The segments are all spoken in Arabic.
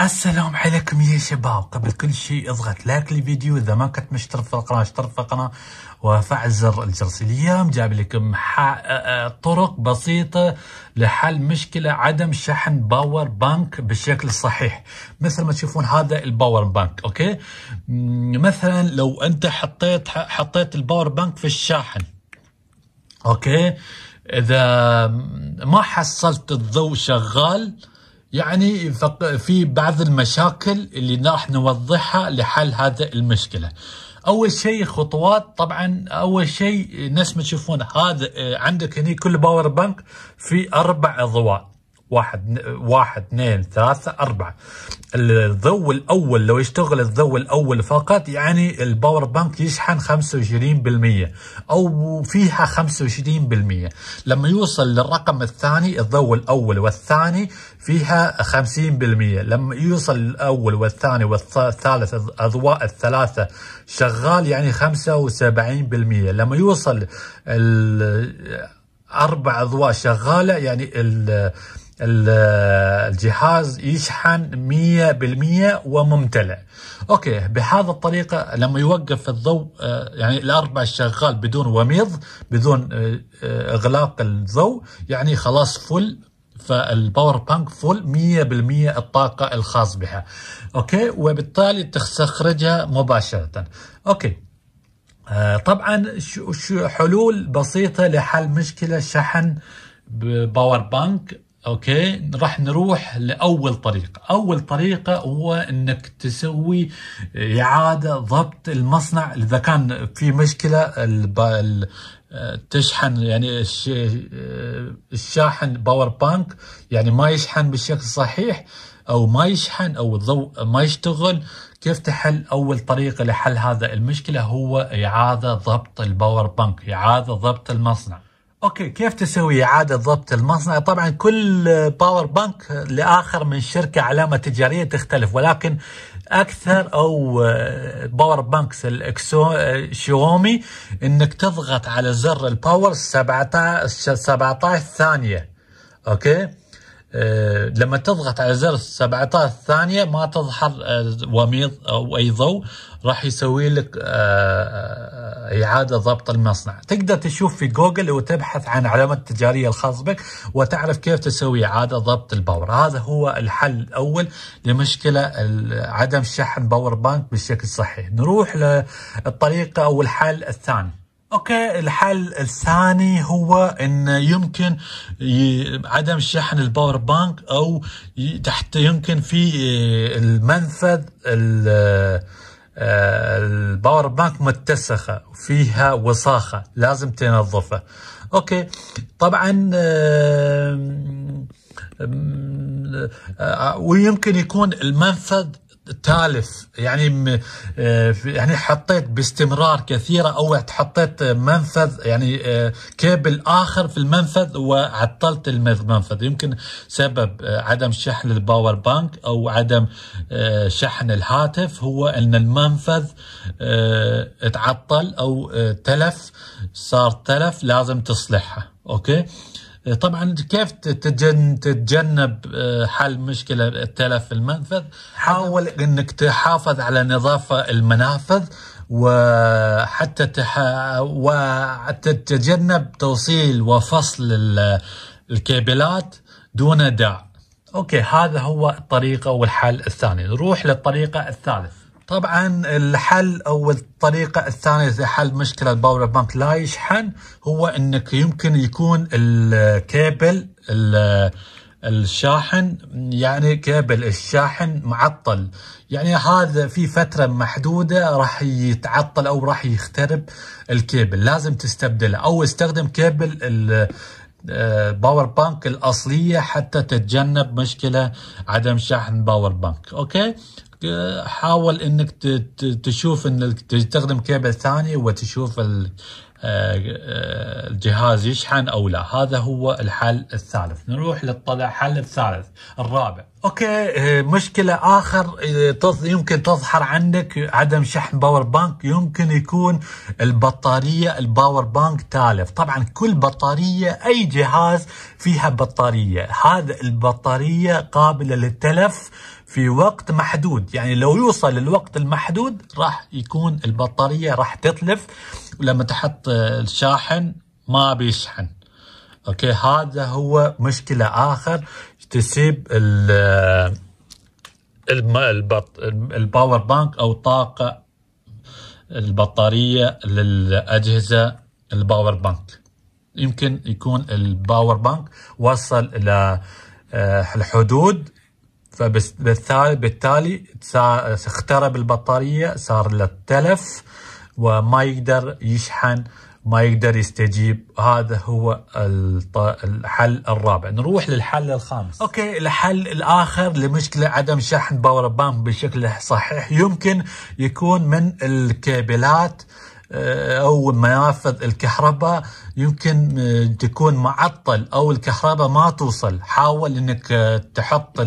السلام عليكم يا شباب قبل كل شيء اضغط لايك للفيديو اذا ما كنت مشترك في القناه اشترك في القناه وفعل زر الجرس اليوم جاب لكم طرق بسيطه لحل مشكله عدم شحن باور بانك بالشكل الصحيح مثل ما تشوفون هذا الباور بانك اوكي مثلا لو انت حطيت حطيت الباور بانك في الشاحن اوكي اذا ما حصلت الضوء شغال يعني في بعض المشاكل اللي راح نوضحها لحل هذا المشكله. اول شيء خطوات طبعا اول شيء نفس ما تشوفون هذا آه، عندك هنا كل باور بانك في اربع اضواء واحد واحد اثنين ثلاثة أربعة الضوء الأول لو يشتغل الضوء الأول فقط يعني الباور بانك يشحن 25% أو فيها 25% لما يوصل للرقم الثاني الضوء الأول والثاني فيها 50% لما يوصل الأول والثاني والثالث الأضواء الثلاثة شغال يعني 75% لما يوصل أربع أضواء شغالة يعني ال الجهاز يشحن 100% وممتلئ اوكي بهذا الطريقة لما يوقف الضوء آه، يعني الاربع شغال بدون وميض بدون آه، آه، اغلاق الضوء يعني خلاص فل فالباور بانك فل 100% الطاقة الخاص بها اوكي وبالتالي تستخرجها مباشرة اوكي طبعا شو حلول بسيطة لحل مشكلة شحن باور بانك اوكي راح نروح لاول طريقه اول طريقه هو انك تسوي اعاده ضبط المصنع اذا كان في مشكله الب... تشحن يعني الش... الشاحن باور بانك يعني ما يشحن بالشكل الصحيح او ما يشحن او الضوء ما يشتغل كيف تحل اول طريقه لحل هذا المشكله هو اعاده ضبط الباور بانك اعاده ضبط المصنع اوكي كيف تسوي اعاده ضبط المصنع؟ طبعا كل باور بانك لاخر من شركه علامه تجاريه تختلف ولكن اكثر او باور آه، بانكس الاكسو آه، شيومي انك تضغط على زر الباور 17 17 ثانيه اوكي آه، لما تضغط على زر 17 ثانيه ما تظهر آه، وميض او اي ضوء راح يسوي لك آه، اعاده ضبط المصنع تقدر تشوف في جوجل وتبحث عن علامه التجاريه الخاص بك وتعرف كيف تسوي اعاده ضبط الباور هذا هو الحل الاول لمشكله عدم شحن باور بانك بشكل الصحيح نروح للطريقه او الحل الثاني اوكي الحل الثاني هو ان يمكن عدم شحن الباور بانك او تحت يمكن في آه، المنفذ آه، الباور بانك متسخه فيها وساخه لازم تنظفه اوكي طبعا آه، ويمكن يكون المنفذ تالف يعني آه، يعني حطيت باستمرار كثيره او حطيت منفذ يعني آه، كيبل اخر في المنفذ وعطلت المنفذ يمكن سبب آه، عدم شحن الباور بانك او عدم شحن الهاتف هو ان المنفذ تعطل او تلف صار تلف لازم تصلحه اوكي طبعا كيف تتجنب آه، حل مشكله التلف في المنفذ؟ حاول انك تحافظ على نظافه المنافذ وحتى تح... وتتجنب توصيل وفصل الكابلات دون داع. اوكي هذا هو الطريقه والحل الثاني، نروح للطريقه الثالثه. طبعا الحل او الطريقه الثانيه لحل مشكله الباور بانك لا يشحن هو انك يمكن يكون الكيبل الشاحن يعني كيبل الشاحن معطل يعني هذا في فترة محدودة راح يتعطل أو راح يخترب الكيبل لازم تستبدله أو استخدم كيبل باور آه، بانك الأصلية حتى تتجنب مشكلة عدم شحن باور بانك أوكي آه، حاول انك تشوف انك تستخدم كيبل ثاني وتشوف الجهاز يشحن او لا هذا هو الحل الثالث نروح للطلع حل الثالث الرابع اوكي آه، مشكله اخر آه، يمكن تظهر عندك عدم شحن باور بانك يمكن يكون البطاريه الباور بانك تالف طبعا كل بطاريه اي جهاز فيها بطاريه هذا البطاريه قابله للتلف في وقت محدود يعني لو يوصل الوقت المحدود راح يكون البطارية راح تتلف ولما تحط الشاحن ما بيشحن اوكي هذا هو مشكلة اخر تسيب ال الباور بانك او طاقة البطارية للأجهزة الباور بانك يمكن يكون الباور بانك وصل إلى آه، الحدود فبالتالي بالتالي اخترب البطاريه صار له تلف وما يقدر يشحن ما يقدر يستجيب هذا هو الحل الرابع نروح للحل الخامس اوكي الحل الاخر لمشكله عدم شحن باور بانك بشكل صحيح يمكن يكون من الكابلات آه، او منافذ الكهرباء يمكن آه، تكون معطل او الكهرباء ما توصل حاول انك آه، تحط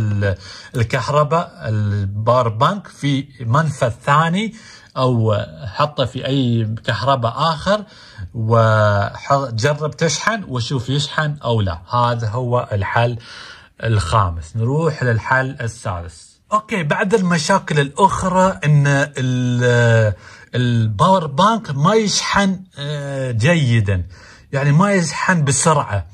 الكهرباء البار بانك في منفذ ثاني او حطه في اي كهرباء اخر وجرب تشحن وشوف يشحن او لا هذا هو الحل الخامس نروح للحل السادس اوكي بعد المشاكل الاخرى ان الباور بانك ما يشحن آه، جيدا يعني ما يشحن بسرعه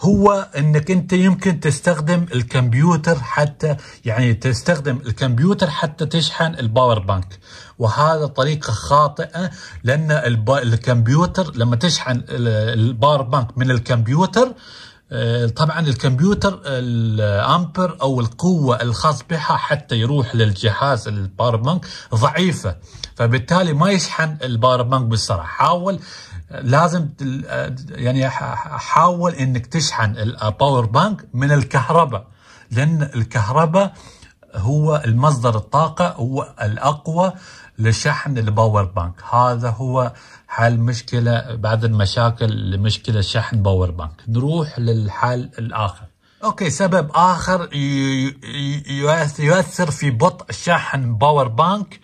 هو انك انت يمكن تستخدم الكمبيوتر حتى يعني تستخدم الكمبيوتر حتى تشحن الباور بانك وهذا طريقه خاطئه لان الكمبيوتر لما تشحن الباور بانك من الكمبيوتر آه، طبعا الكمبيوتر الامبر او القوه الخاص بها حتى يروح للجهاز الباور بانك ضعيفه فبالتالي ما يشحن الباور بانك بسرعه حاول لازم آه، يعني حاول انك تشحن الباور بانك من الكهرباء لان الكهرباء هو المصدر الطاقه هو الاقوى لشحن الباور بانك هذا هو حل مشكله بعد المشاكل لمشكله شحن باور بانك نروح للحل الاخر اوكي سبب اخر يؤثر في بطء شحن باور بانك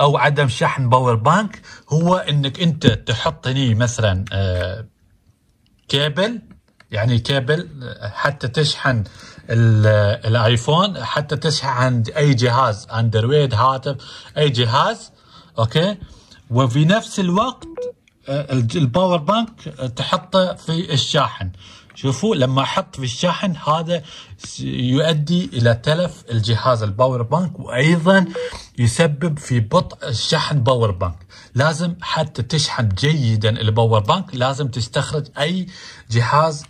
او عدم شحن باور بانك هو انك انت تحط هني مثلا آه، كابل يعني كابل آه، حتى تشحن الايفون حتى تشحن عند اي جهاز اندرويد هاتف اي جهاز اوكي وفي نفس الوقت آه، الباور بانك آه، تحطه في الشاحن شوفوا لما احط في الشاحن هذا يؤدي الى تلف الجهاز الباور بانك وايضا يسبب في بطء الشحن باور بانك لازم حتى تشحن جيدا الباور بانك لازم تستخرج اي جهاز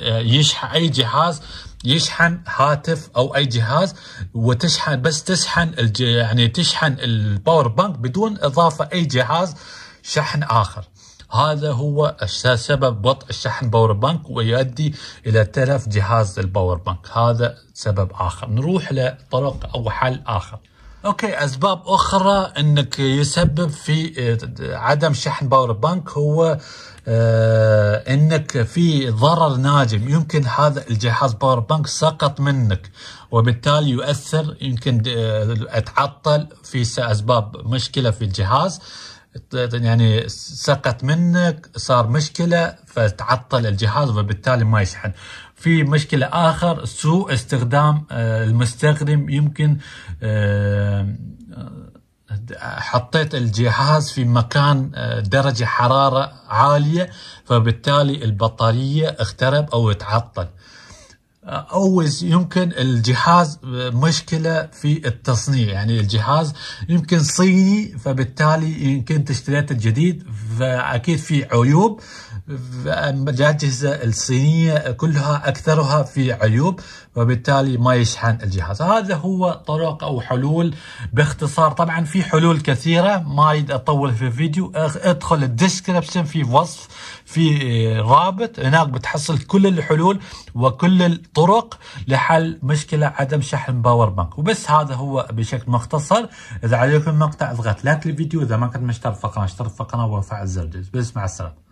آه، يشحن اي جهاز يشحن هاتف او اي جهاز وتشحن بس تشحن الج... يعني تشحن الباور بانك بدون اضافه اي جهاز شحن اخر هذا هو سبب بطء الشحن باور بانك ويؤدي الى تلف جهاز الباور بانك هذا سبب اخر نروح لطرق او حل اخر اوكي اسباب اخرى انك يسبب في آه، عدم شحن باور بانك هو آه، انك في ضرر ناجم يمكن هذا الجهاز باور بانك سقط منك وبالتالي يؤثر يمكن آه، اتعطل في اسباب مشكله في الجهاز يعني سقط منك صار مشكله فتعطل الجهاز وبالتالي ما يشحن في مشكله اخر سوء استخدام آه، المستخدم يمكن حطيت الجهاز في مكان آه، درجة حرارة عالية فبالتالي البطارية اخترب أو تعطل أو يمكن الجهاز آه، مشكلة في التصنيع يعني الجهاز يمكن صيني فبالتالي يمكن اشتريته الجديد فأكيد في عيوب الأجهزة الصينية كلها أكثرها في عيوب وبالتالي ما يشحن الجهاز هذا هو طرق أو حلول باختصار طبعا في حلول كثيرة ما أريد أطول في الفيديو ادخل الديسكربشن في وصف في رابط هناك بتحصل كل الحلول وكل الطرق لحل مشكلة عدم شحن باور بانك وبس هذا هو بشكل مختصر إذا عليكم المقطع اضغط لايك للفيديو إذا ما كنت مشترك في القناة اشترك في القناة وفعل عز وجل بس مع السلامة